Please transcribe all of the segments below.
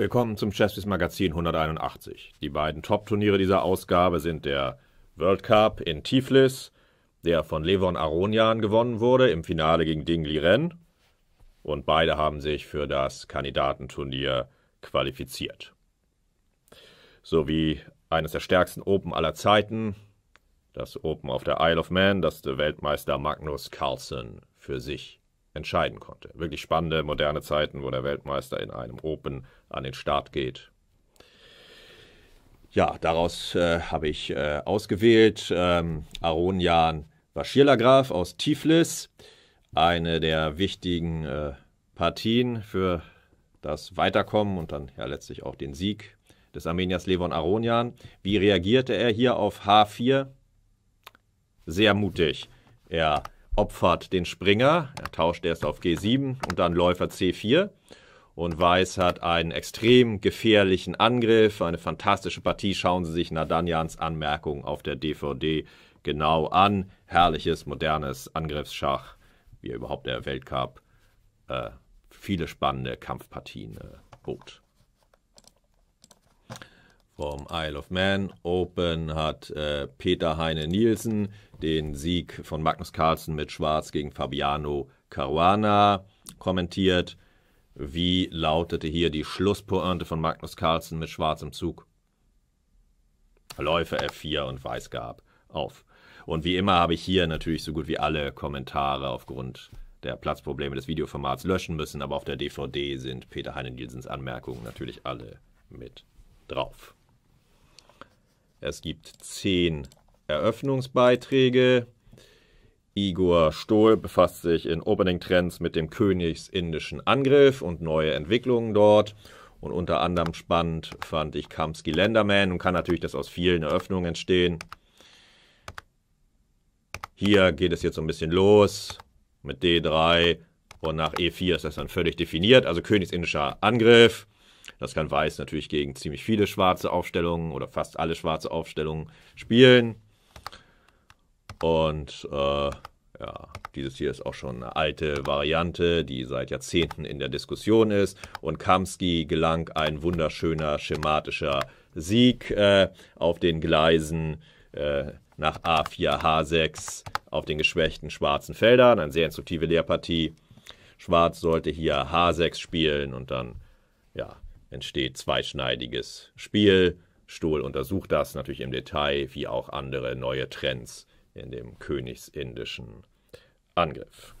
Willkommen zum Chefs Magazin 181. Die beiden Top-Turniere dieser Ausgabe sind der World Cup in Tiflis, der von Levon Aronian gewonnen wurde im Finale gegen Ding Liren. Und beide haben sich für das Kandidatenturnier qualifiziert. Sowie eines der stärksten Open aller Zeiten, das Open auf der Isle of Man, das der Weltmeister Magnus Carlsen für sich entscheiden konnte. Wirklich spannende, moderne Zeiten, wo der Weltmeister in einem Open an den Start geht. Ja, daraus äh, habe ich äh, ausgewählt ähm, Aronian Vaschirlagraf aus Tiflis, eine der wichtigen äh, Partien für das Weiterkommen und dann ja letztlich auch den Sieg des Armeniers Levon Aronian. Wie reagierte er hier auf H4? Sehr mutig. Er opfert den Springer, er tauscht erst auf G7 und dann Läufer C4. Und Weiß hat einen extrem gefährlichen Angriff, eine fantastische Partie. Schauen Sie sich Nadanians Anmerkung auf der DVD genau an. Herrliches, modernes Angriffsschach, wie überhaupt der Weltcup äh, viele spannende Kampfpartien äh, bot vom Isle of Man Open hat äh, Peter Heine Nielsen den Sieg von Magnus Carlsen mit Schwarz gegen Fabiano Caruana kommentiert. Wie lautete hier die Schlusspointe von Magnus Carlsen mit Schwarz im Zug? Läufe F4 und Weiß gab auf. Und wie immer habe ich hier natürlich so gut wie alle Kommentare aufgrund der Platzprobleme des Videoformats löschen müssen, aber auf der DVD sind Peter Heine Nielsens Anmerkungen natürlich alle mit drauf. Es gibt zehn Eröffnungsbeiträge. Igor Stohl befasst sich in Opening Trends mit dem königsindischen Angriff und neue Entwicklungen dort. Und unter anderem spannend fand ich Kamsky Lenderman und kann natürlich das aus vielen Eröffnungen entstehen. Hier geht es jetzt so ein bisschen los mit D3 und nach E4 ist das dann völlig definiert. Also königsindischer Angriff. Das kann Weiß natürlich gegen ziemlich viele schwarze Aufstellungen oder fast alle schwarze Aufstellungen spielen. Und äh, ja, dieses hier ist auch schon eine alte Variante, die seit Jahrzehnten in der Diskussion ist. Und Kamski gelang ein wunderschöner schematischer Sieg äh, auf den Gleisen äh, nach A4, H6 auf den geschwächten schwarzen Feldern. Eine sehr instruktive Lehrpartie. Schwarz sollte hier H6 spielen und dann ja, entsteht zweischneidiges Spiel. Stuhl untersucht das natürlich im Detail, wie auch andere neue Trends in dem königsindischen Angriff.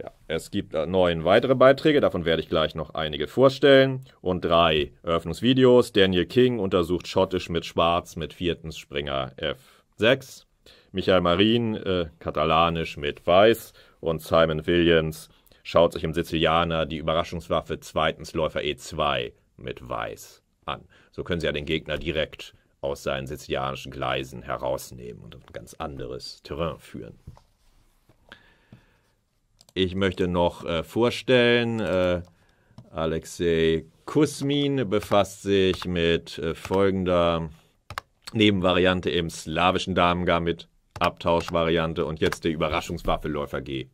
Ja, es gibt äh, neun weitere Beiträge, davon werde ich gleich noch einige vorstellen. Und drei Eröffnungsvideos. Daniel King untersucht Schottisch mit Schwarz mit viertens Springer F6. Michael Marin äh, Katalanisch mit Weiß. Und Simon Williams Schaut sich im Sizilianer die Überraschungswaffe zweitens Läufer E2 mit Weiß an. So können Sie ja den Gegner direkt aus seinen sizilianischen Gleisen herausnehmen und auf ein ganz anderes Terrain führen. Ich möchte noch äh, vorstellen, äh, Alexei Kusmin befasst sich mit äh, folgender Nebenvariante im slawischen Damengar mit Abtauschvariante und jetzt der Überraschungswaffe Läufer G5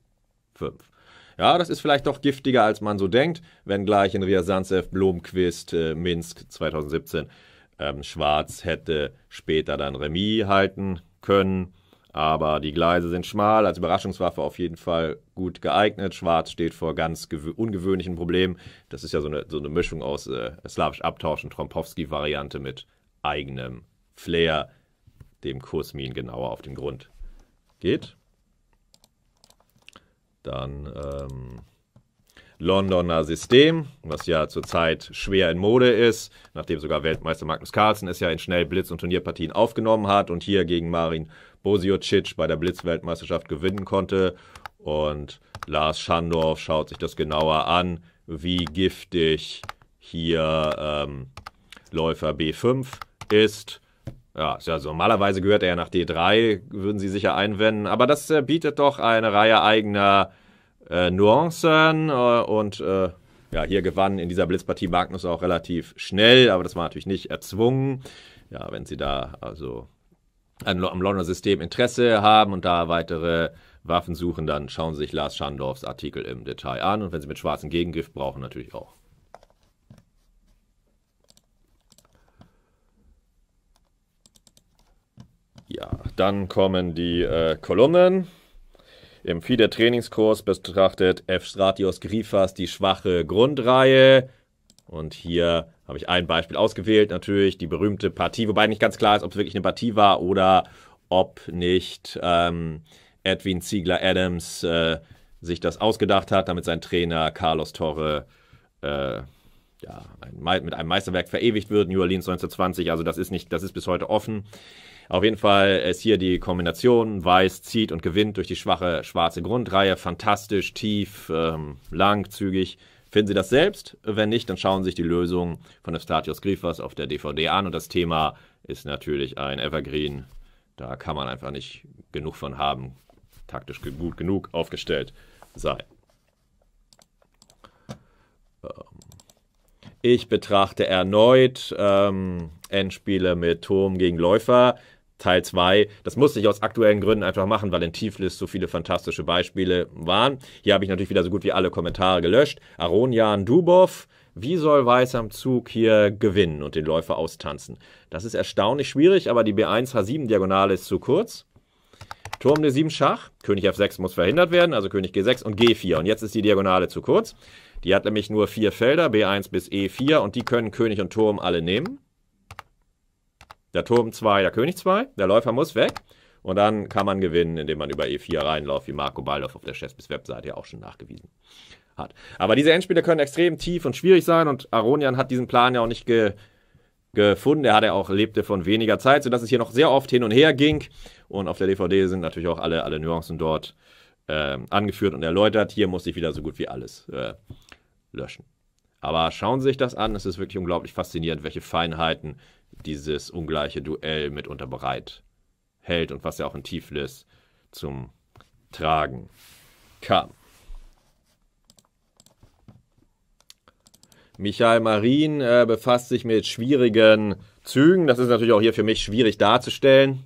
ja, das ist vielleicht doch giftiger, als man so denkt, wenngleich in Riasanzev, Blomqvist, äh, Minsk 2017 ähm, Schwarz hätte später dann Remis halten können. Aber die Gleise sind schmal, als Überraschungswaffe auf jeden Fall gut geeignet. Schwarz steht vor ganz ungewöhnlichen Problemen. Das ist ja so eine, so eine Mischung aus äh, slawisch Abtausch und Trompowski-Variante mit eigenem Flair, dem Kursmin genauer auf den Grund geht. Dann ähm, Londoner System, was ja zurzeit schwer in Mode ist, nachdem sogar Weltmeister Magnus Carlsen es ja in Schnellblitz- und Turnierpartien aufgenommen hat und hier gegen Marin Bosiocic bei der Blitzweltmeisterschaft gewinnen konnte. Und Lars Schandorf schaut sich das genauer an, wie giftig hier ähm, Läufer B5 ist. Ja, ist ja so. Normalerweise gehört er ja nach D3, würden sie sicher einwenden. Aber das äh, bietet doch eine Reihe eigener äh, Nuancen. Äh, und äh, ja, hier gewann in dieser Blitzpartie Magnus auch relativ schnell, aber das war natürlich nicht erzwungen. Ja, wenn sie da also an, am Londoner System Interesse haben und da weitere Waffen suchen, dann schauen sie sich Lars Schandorfs Artikel im Detail an. Und wenn sie mit schwarzem Gegengriff brauchen, natürlich auch. Ja, dann kommen die äh, Kolumnen. Im FIDE Trainingskurs betrachtet F. Stratios Grifas die schwache Grundreihe. Und hier habe ich ein Beispiel ausgewählt, natürlich die berühmte Partie, wobei nicht ganz klar ist, ob es wirklich eine Partie war oder ob nicht ähm, Edwin Ziegler Adams äh, sich das ausgedacht hat, damit sein Trainer Carlos Torre äh, ja, ein, mit einem Meisterwerk verewigt wird, New Orleans 1920. Also das ist nicht, das ist bis heute offen. Auf jeden Fall ist hier die Kombination. Weiß zieht und gewinnt durch die schwache schwarze Grundreihe. Fantastisch, tief, ähm, lang, zügig. Finden Sie das selbst? Wenn nicht, dann schauen Sie sich die Lösung von Evstatios Grifas auf der DVD an. Und das Thema ist natürlich ein Evergreen. Da kann man einfach nicht genug von haben. Taktisch gut genug aufgestellt sein. Ähm, ich betrachte erneut ähm, Endspiele mit Turm gegen Läufer. Teil 2. Das musste ich aus aktuellen Gründen einfach machen, weil in Tieflist so viele fantastische Beispiele waren. Hier habe ich natürlich wieder so gut wie alle Kommentare gelöscht. Aronian Dubov, wie soll Weiß am Zug hier gewinnen und den Läufer austanzen? Das ist erstaunlich schwierig, aber die B1 H7-Diagonale ist zu kurz. Turm D7 Schach, König F6 muss verhindert werden, also König G6 und G4. Und jetzt ist die Diagonale zu kurz. Die hat nämlich nur vier Felder, B1 bis E4, und die können König und Turm alle nehmen. Der Turm 2, der König 2, der Läufer muss weg. Und dann kann man gewinnen, indem man über E4 reinläuft, wie Marco Baldorf auf der Chefs Webseite ja auch schon nachgewiesen hat. Aber diese Endspiele können extrem tief und schwierig sein und Aronian hat diesen Plan ja auch nicht ge gefunden. Er hat ja auch lebte von weniger Zeit, sodass es hier noch sehr oft hin und her ging. Und auf der DVD sind natürlich auch alle, alle Nuancen dort äh, angeführt und erläutert. Hier musste ich wieder so gut wie alles äh, löschen. Aber schauen Sie sich das an, es ist wirklich unglaublich faszinierend, welche Feinheiten dieses ungleiche Duell mitunter bereit hält und was ja auch in Tiflis zum Tragen kam. Michael Marin äh, befasst sich mit schwierigen Zügen. Das ist natürlich auch hier für mich schwierig darzustellen.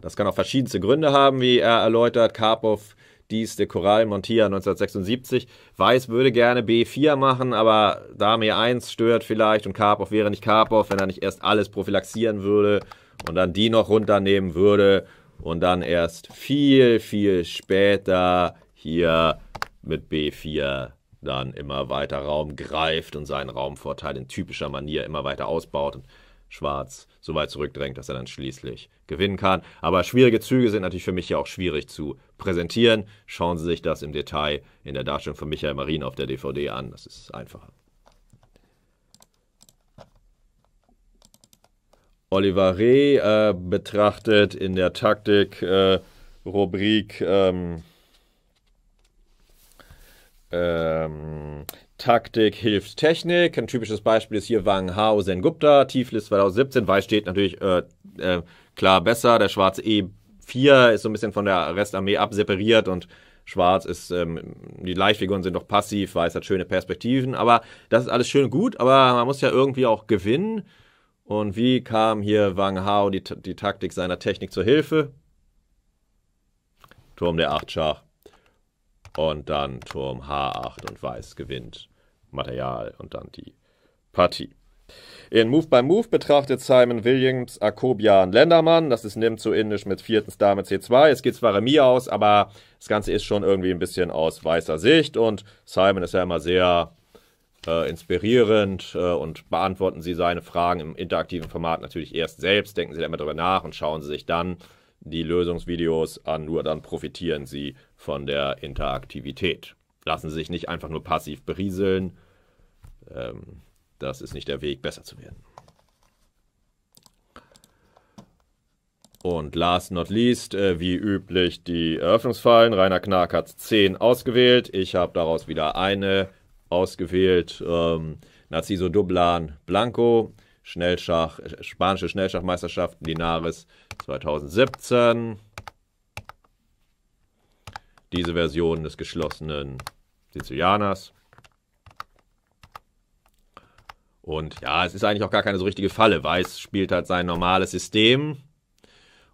Das kann auch verschiedenste Gründe haben, wie er erläutert. Karpov dies der Coral Montia 1976. Weiß würde gerne B4 machen, aber Dame E1 stört vielleicht und Karpov wäre nicht Karpov, wenn er nicht erst alles prophylaxieren würde und dann die noch runternehmen würde und dann erst viel, viel später hier mit B4 dann immer weiter Raum greift und seinen Raumvorteil in typischer Manier immer weiter ausbaut. Und Schwarz so weit zurückdrängt, dass er dann schließlich gewinnen kann. Aber schwierige Züge sind natürlich für mich ja auch schwierig zu präsentieren. Schauen Sie sich das im Detail in der Darstellung von Michael Marien auf der DVD an. Das ist einfacher. Oliver Reh äh, betrachtet in der Taktik-Rubrik äh, ähm, ähm, Taktik hilft Technik. Ein typisches Beispiel ist hier Wang Hao Zen Gupta, Tieflist 2017. Weiß steht natürlich äh, äh, klar besser. Der schwarze E4 ist so ein bisschen von der Restarmee absepariert und schwarz ist, ähm, die Leichtfiguren sind noch passiv, weiß hat schöne Perspektiven. Aber das ist alles schön gut, aber man muss ja irgendwie auch gewinnen. Und wie kam hier Wang Hao die, die Taktik seiner Technik zur Hilfe? Turm der 8 Schach. Und dann Turm H8 und Weiß gewinnt. Material und dann die Partie. In Move by Move betrachtet Simon Williams Akobian Lendermann. Das ist nimmt zu indisch mit viertens Dame C2. Es geht zwar Remis aus, aber das Ganze ist schon irgendwie ein bisschen aus weißer Sicht und Simon ist ja immer sehr äh, inspirierend äh, und beantworten Sie seine Fragen im interaktiven Format natürlich erst selbst. Denken Sie da immer drüber nach und schauen Sie sich dann die Lösungsvideos an. Nur dann profitieren Sie von der Interaktivität. Lassen Sie sich nicht einfach nur passiv berieseln ähm, das ist nicht der Weg, besser zu werden. Und last not least, äh, wie üblich, die Eröffnungsfallen. Rainer Knack hat 10 ausgewählt. Ich habe daraus wieder eine ausgewählt. Ähm, Narciso Dublan Blanco, Schnellschach, äh, spanische Schnellschachmeisterschaft Linares 2017. Diese Version des geschlossenen Sizilianers. Und ja, es ist eigentlich auch gar keine so richtige Falle. Weiß spielt halt sein normales System.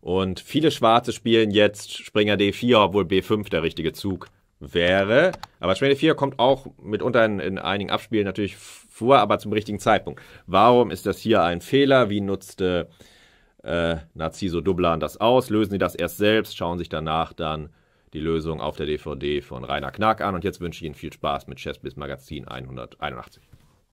Und viele Schwarze spielen jetzt Springer D4, obwohl B5 der richtige Zug wäre. Aber Springer D4 kommt auch mitunter in, in einigen Abspielen natürlich vor, aber zum richtigen Zeitpunkt. Warum ist das hier ein Fehler? Wie nutzte äh, Narciso Dublan das aus? Lösen sie das erst selbst, schauen sich danach dann die Lösung auf der DVD von Rainer Knack an. Und jetzt wünsche ich Ihnen viel Spaß mit Chess Magazin 181.